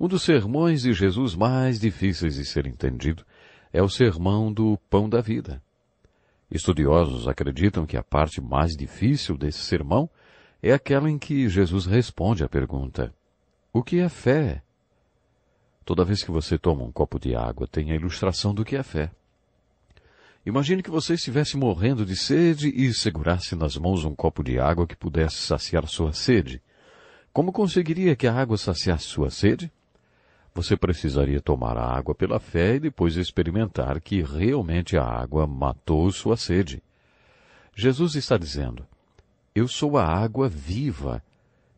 Um dos sermões de Jesus mais difíceis de ser entendido é o sermão do pão da vida. Estudiosos acreditam que a parte mais difícil desse sermão é aquela em que Jesus responde à pergunta: O que é fé? Toda vez que você toma um copo de água, tem a ilustração do que é fé. Imagine que você estivesse morrendo de sede e segurasse nas mãos um copo de água que pudesse saciar sua sede. Como conseguiria que a água saciasse sua sede? Você precisaria tomar a água pela fé e depois experimentar que realmente a água matou sua sede. Jesus está dizendo: Eu sou a água viva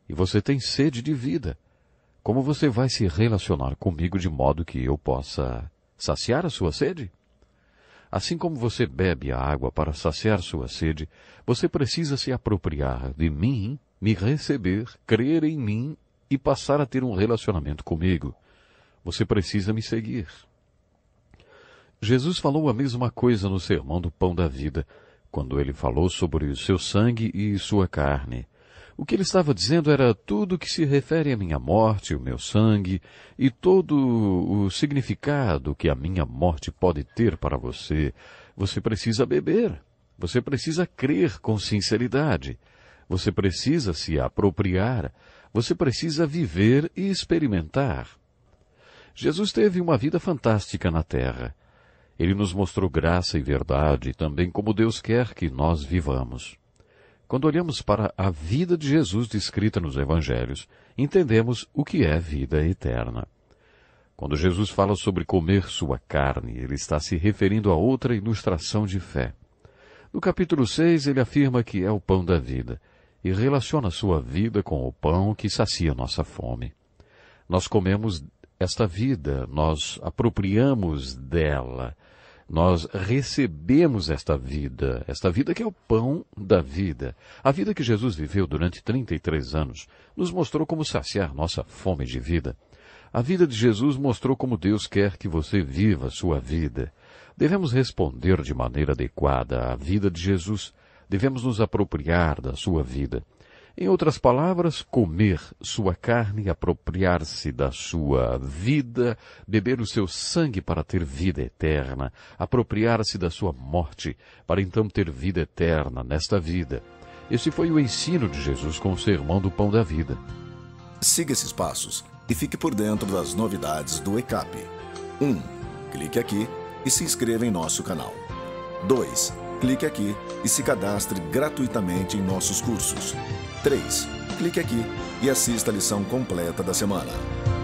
e você tem sede de vida. Como você vai se relacionar comigo de modo que eu possa saciar a sua sede? Assim como você bebe a água para saciar sua sede, você precisa se apropriar de mim, me receber, crer em mim e passar a ter um relacionamento comigo. Você precisa me seguir. Jesus falou a mesma coisa no Sermão do Pão da Vida, quando ele falou sobre o seu sangue e sua carne. O que ele estava dizendo era tudo o que se refere à minha morte, o meu sangue, e todo o significado que a minha morte pode ter para você. Você precisa beber. Você precisa crer com sinceridade. Você precisa se apropriar. Você precisa viver e experimentar. Jesus teve uma vida fantástica na terra. Ele nos mostrou graça e verdade, também como Deus quer que nós vivamos. Quando olhamos para a vida de Jesus descrita nos Evangelhos, entendemos o que é vida eterna. Quando Jesus fala sobre comer sua carne, ele está se referindo a outra ilustração de fé. No capítulo 6, ele afirma que é o pão da vida e relaciona sua vida com o pão que sacia nossa fome. Nós comemos esta vida, nós apropriamos dela, nós recebemos esta vida, esta vida que é o pão da vida. A vida que Jesus viveu durante 33 anos nos mostrou como saciar nossa fome de vida. A vida de Jesus mostrou como Deus quer que você viva a sua vida. Devemos responder de maneira adequada à vida de Jesus. Devemos nos apropriar da sua vida. Em outras palavras, comer sua carne, apropriar-se da sua vida, beber o seu sangue para ter vida eterna, apropriar-se da sua morte para então ter vida eterna nesta vida. Esse foi o ensino de Jesus com o sermão do pão da vida. Siga esses passos e fique por dentro das novidades do ECAP. 1. Um, clique aqui e se inscreva em nosso canal. 2. Clique aqui e se cadastre gratuitamente em nossos cursos. 3. Clique aqui e assista a lição completa da semana.